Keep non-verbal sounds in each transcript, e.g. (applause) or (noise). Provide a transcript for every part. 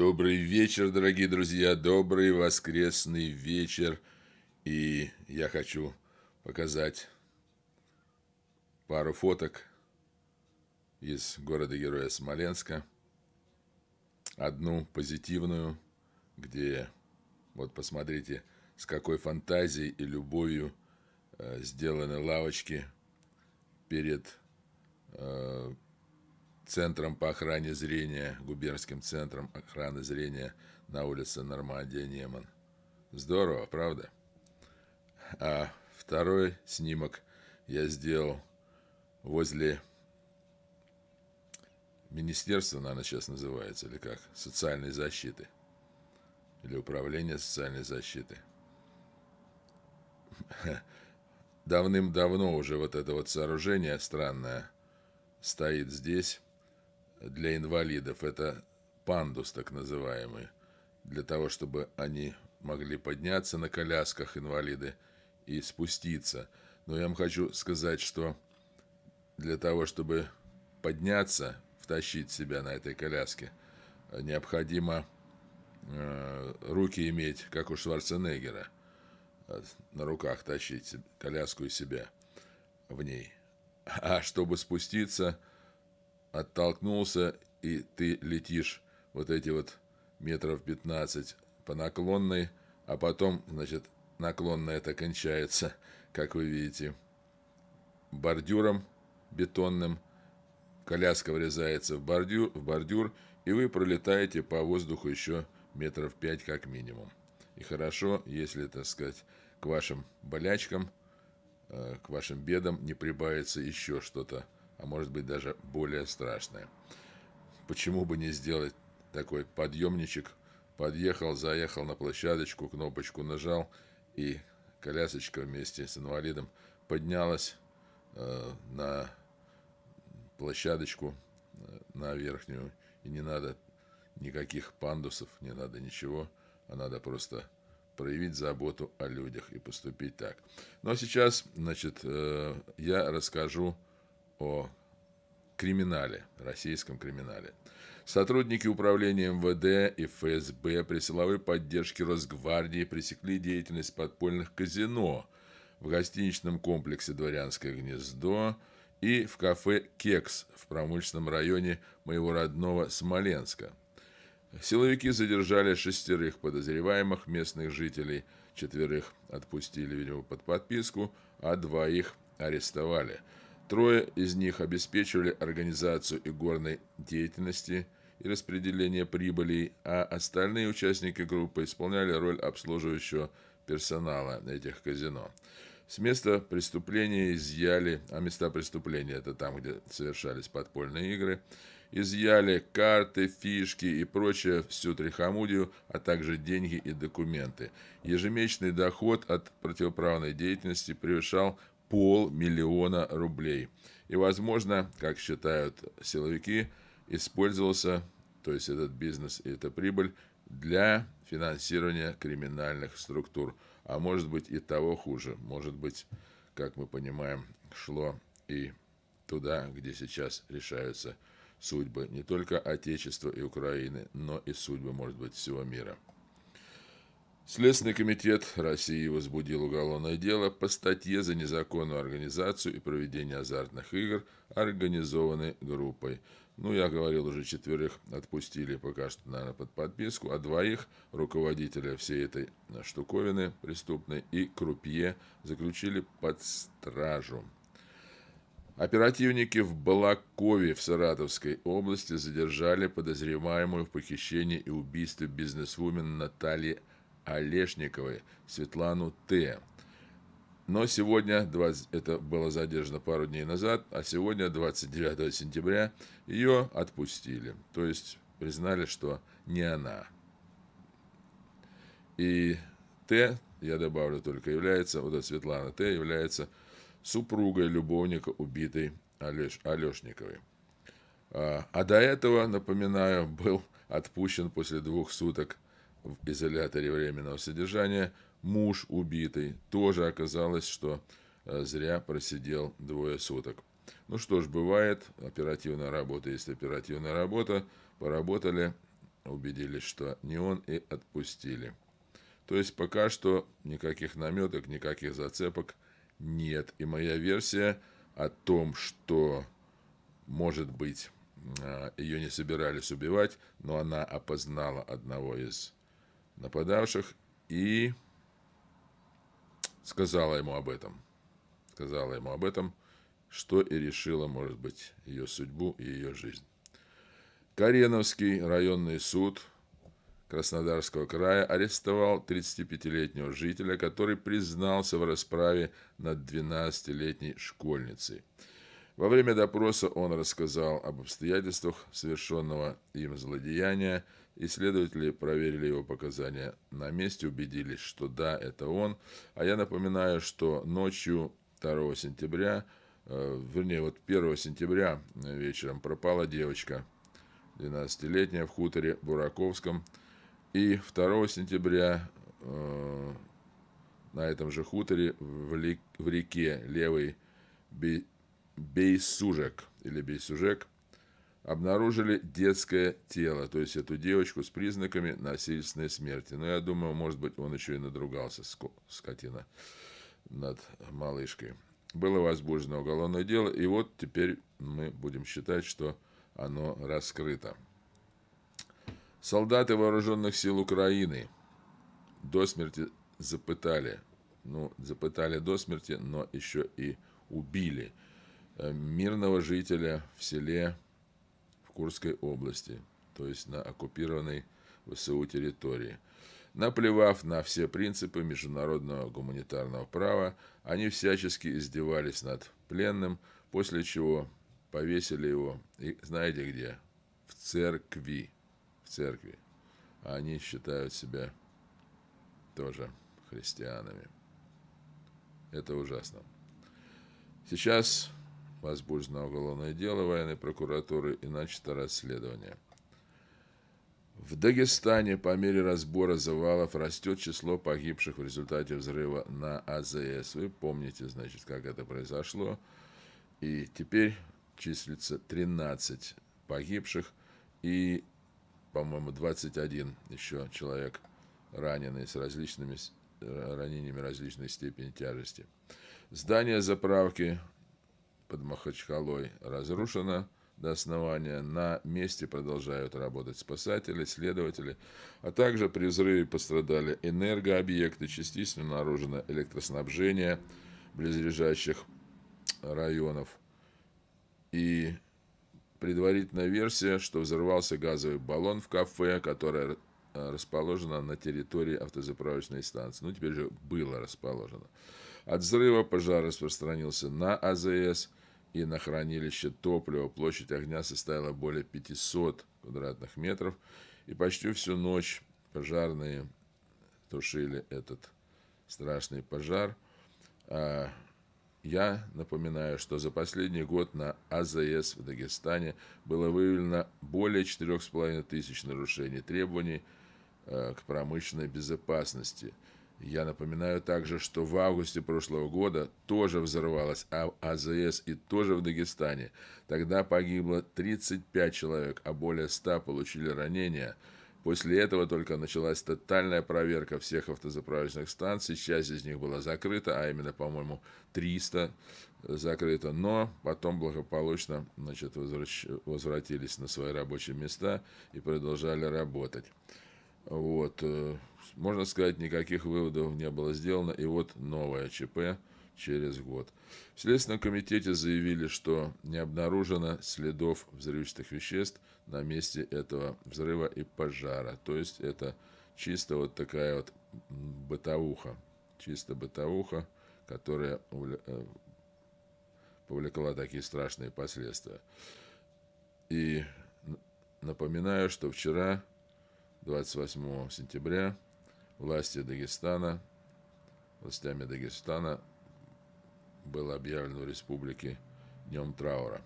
Добрый вечер, дорогие друзья, добрый воскресный вечер. И я хочу показать пару фоток из города-героя Смоленска. Одну позитивную, где, вот посмотрите, с какой фантазией и любовью э, сделаны лавочки перед э, центром по охране зрения, губернским центром охраны зрения на улице Нормандия Неман. Здорово, правда? А второй снимок я сделал возле министерства, наверное, сейчас называется, или как, социальной защиты, или управление социальной защиты. Давным-давно уже вот это вот сооружение странное стоит здесь, для инвалидов. Это пандус так называемый, для того, чтобы они могли подняться на колясках инвалиды и спуститься. Но я вам хочу сказать, что для того, чтобы подняться, втащить себя на этой коляске, необходимо э, руки иметь, как у Шварценеггера, э, на руках тащить коляску и себя в ней. А чтобы спуститься – оттолкнулся, и ты летишь вот эти вот метров 15 по наклонной, а потом, значит, наклонная это кончается, как вы видите, бордюром бетонным. Коляска врезается в бордюр, в бордюр, и вы пролетаете по воздуху еще метров пять как минимум. И хорошо, если, так сказать, к вашим болячкам, э, к вашим бедам не прибавится еще что-то а может быть даже более страшное. Почему бы не сделать такой подъемничек? Подъехал, заехал на площадочку, кнопочку нажал, и колясочка вместе с инвалидом поднялась э, на площадочку, э, на верхнюю. И не надо никаких пандусов, не надо ничего, а надо просто проявить заботу о людях и поступить так. Но сейчас, значит, э, я расскажу о криминале, российском криминале. Сотрудники управления МВД и ФСБ при силовой поддержке Росгвардии пресекли деятельность подпольных казино в гостиничном комплексе «Дворянское гнездо» и в кафе «Кекс» в промышленном районе моего родного Смоленска. Силовики задержали шестерых подозреваемых местных жителей, четверых отпустили, видимо, под подписку, а двоих арестовали – Трое из них обеспечивали организацию игорной деятельности и распределение прибыли, а остальные участники группы исполняли роль обслуживающего персонала этих казино. С места преступления изъяли, а места преступления это там, где совершались подпольные игры, изъяли карты, фишки и прочее всю трихомудию, а также деньги и документы. Ежемесячный доход от противоправной деятельности превышал полмиллиона рублей. И, возможно, как считают силовики, использовался, то есть этот бизнес и эта прибыль, для финансирования криминальных структур. А может быть и того хуже. Может быть, как мы понимаем, шло и туда, где сейчас решаются судьбы не только Отечества и Украины, но и судьбы, может быть, всего мира. Следственный комитет России возбудил уголовное дело по статье за незаконную организацию и проведение азартных игр организованной группой. Ну, я говорил, уже четверых отпустили пока что, наверное, под подписку, а двоих, руководителя всей этой штуковины преступной и крупье, заключили под стражу. Оперативники в Балакове в Саратовской области задержали подозреваемую в похищении и убийстве бизнесвумен Натальи Олешниковой Светлану Т. Но сегодня, 20, это было задержано пару дней назад, а сегодня, 29 сентября, ее отпустили. То есть признали, что не она. И Т, я добавлю только, является, вот эта Светлана Т, является супругой любовника убитой Алеш, Алешниковой. А, а до этого, напоминаю, был отпущен после двух суток – в изоляторе временного содержания, муж убитый. Тоже оказалось, что э, зря просидел двое суток. Ну что ж, бывает, оперативная работа есть оперативная работа. Поработали, убедились, что не он, и отпустили. То есть пока что никаких наметок, никаких зацепок нет. И моя версия о том, что, может быть, а, ее не собирались убивать, но она опознала одного из нападавших и сказала ему об этом. Сказала ему об этом, что и решила, может быть, ее судьбу и ее жизнь. Кареновский районный суд Краснодарского края арестовал 35-летнего жителя, который признался в расправе над 12-летней школьницей. Во время допроса он рассказал об обстоятельствах совершенного им злодеяния, Исследователи проверили его показания. На месте убедились, что да, это он. А я напоминаю, что ночью 2 сентября, э, вернее, вот 1 сентября э, вечером пропала девочка, 12-летняя в хуторе Бураковском. И 2 сентября э, на этом же хуторе в, ли, в реке Левый Бейсужек или Бейсужек – обнаружили детское тело, то есть эту девочку с признаками насильственной смерти. Но я думаю, может быть, он еще и надругался, скотина, над малышкой. Было возбуждено уголовное дело, и вот теперь мы будем считать, что оно раскрыто. Солдаты вооруженных сил Украины до смерти запытали. Ну, запытали до смерти, но еще и убили э, мирного жителя в селе Курской области, то есть на оккупированной ВСУ территории. Наплевав на все принципы международного гуманитарного права, они всячески издевались над пленным, после чего повесили его, и знаете где? В церкви. В церкви. Они считают себя тоже христианами. Это ужасно. Сейчас возбуждено уголовное дело военной прокуратуры и начато расследование. В Дагестане по мере разбора завалов растет число погибших в результате взрыва на АЗС. Вы помните, значит, как это произошло. И теперь числится 13 погибших и, по-моему, 21 еще человек раненый с различными э, ранениями различной степени тяжести. Здание заправки под Махачкалой разрушена до основания. На месте продолжают работать спасатели, следователи, а также при взрыве пострадали энергообъекты, частично обнаружено электроснабжение близлежащих районов. И предварительная версия, что взорвался газовый баллон в кафе, которое э, расположено на территории автозаправочной станции. Ну, теперь же было расположено. От взрыва пожар распространился на АЗС и на хранилище топлива. Площадь огня составила более 500 квадратных метров. И почти всю ночь пожарные тушили этот страшный пожар. А, я напоминаю, что за последний год на АЗС в Дагестане было выявлено более 4,5 тысяч нарушений требований а, к промышленной безопасности – я напоминаю также, что в августе прошлого года тоже взорвалась а-, АЗС и тоже в Дагестане. Тогда погибло 35 человек, а более 100 получили ранения. После этого только началась тотальная проверка всех автозаправочных станций. Часть из них была закрыта, а именно, по-моему, 300 закрыто. Но потом благополучно значит, возвращ... возвратились на свои рабочие места и продолжали работать. Вот, э, можно сказать, никаких выводов не было сделано, и вот новое ЧП через год. В Следственном комитете заявили, что не обнаружено следов взрывчатых веществ на месте этого взрыва и пожара. То есть это чисто вот такая вот бытовуха, чисто бытовуха, которая э, повлекла такие страшные последствия. И напоминаю, что вчера 28 сентября власти Дагестана, властями Дагестана было объявлено в республике днем траура.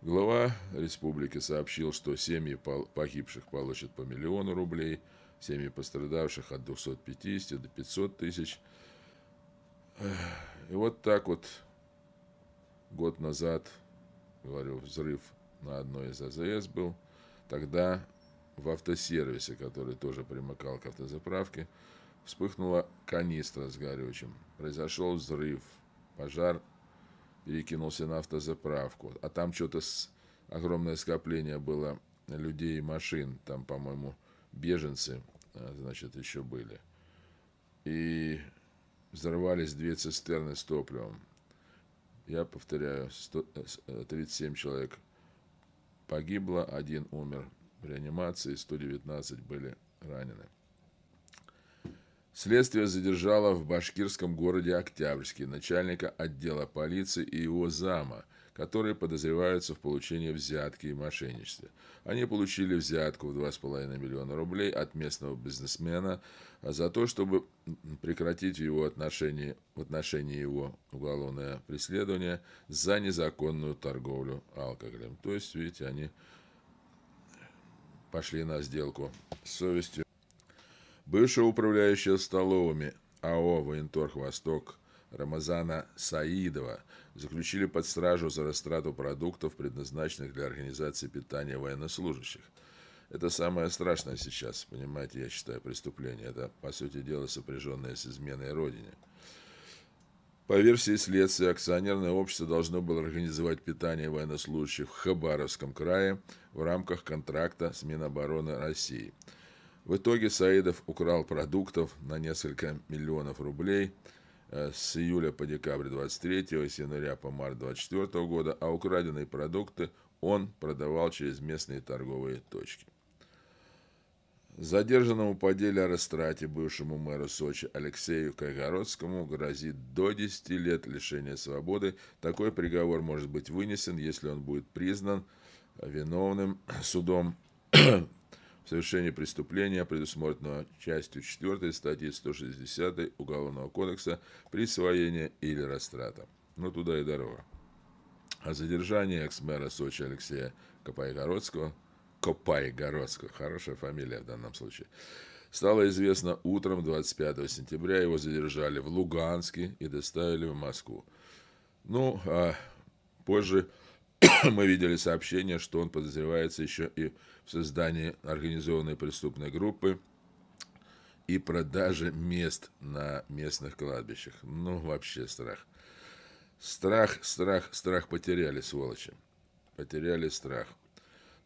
Глава республики сообщил, что семьи погибших получат по миллиону рублей, семьи пострадавших от 250 до 500 тысяч. И вот так вот год назад, говорю, взрыв на одной из АЗС был. Тогда в автосервисе, который тоже примыкал к автозаправке, вспыхнула канистра с горючим. Произошел взрыв. Пожар перекинулся на автозаправку. А там что-то с... огромное скопление было людей и машин. Там, по-моему, беженцы, а, значит, еще были. И взорвались две цистерны с топливом. Я повторяю, 100... 37 э, э, человек погибло, один умер в реанимации, 119 были ранены. Следствие задержало в башкирском городе Октябрьске начальника отдела полиции и его зама, которые подозреваются в получении взятки и мошенничестве. Они получили взятку в 2,5 миллиона рублей от местного бизнесмена а за то, чтобы прекратить его отношении, в отношении его уголовное преследование за незаконную торговлю алкоголем. То есть, видите, они пошли на сделку с совестью. Бывшего управляющего столовыми АО «Военторг Восток» Рамазана Саидова заключили под стражу за растрату продуктов, предназначенных для организации питания военнослужащих. Это самое страшное сейчас, понимаете, я считаю, преступление. Это, по сути дела, сопряженное с изменой Родине – по версии следствия, акционерное общество должно было организовать питание военнослужащих в Хабаровском крае в рамках контракта с Минобороны России. В итоге Саидов украл продуктов на несколько миллионов рублей э, с июля по декабрь 23 и с января по март 24 года, а украденные продукты он продавал через местные торговые точки. Задержанному по деле о растрате бывшему мэру Сочи Алексею Кайгородскому грозит до 10 лет лишения свободы. Такой приговор может быть вынесен, если он будет признан виновным судом в совершении преступления, предусмотренного частью 4 статьи 160 Уголовного кодекса присвоения или растрата. Ну, туда и дорога. А задержание экс-мэра Сочи Алексея Капайгородского – Копай Городскую, хорошая фамилия в данном случае, стало известно утром 25 сентября. Его задержали в Луганске и доставили в Москву. Ну, а позже (coughs) мы видели сообщение, что он подозревается еще и в создании организованной преступной группы и продаже мест на местных кладбищах. Ну, вообще страх. Страх, страх, страх потеряли, сволочи. Потеряли страх.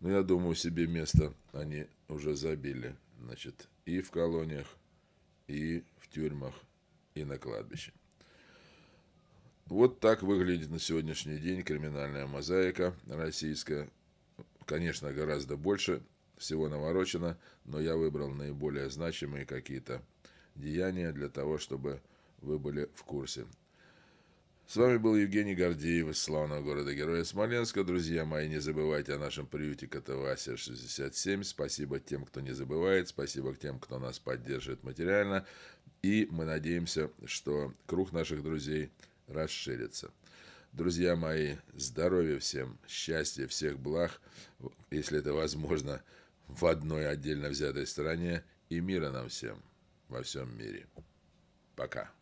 Но ну, я думаю, себе место они уже забили. Значит, и в колониях, и в тюрьмах, и на кладбище. Вот так выглядит на сегодняшний день криминальная мозаика российская. Конечно, гораздо больше всего наворочено, но я выбрал наиболее значимые какие-то деяния для того, чтобы вы были в курсе с вами был Евгений Гордеев из славного города-героя Смоленска. Друзья мои, не забывайте о нашем приюте Катавасия 67. Спасибо тем, кто не забывает. Спасибо тем, кто нас поддерживает материально. И мы надеемся, что круг наших друзей расширится. Друзья мои, здоровья всем, счастья, всех благ, если это возможно, в одной отдельно взятой стране и мира нам всем во всем мире. Пока.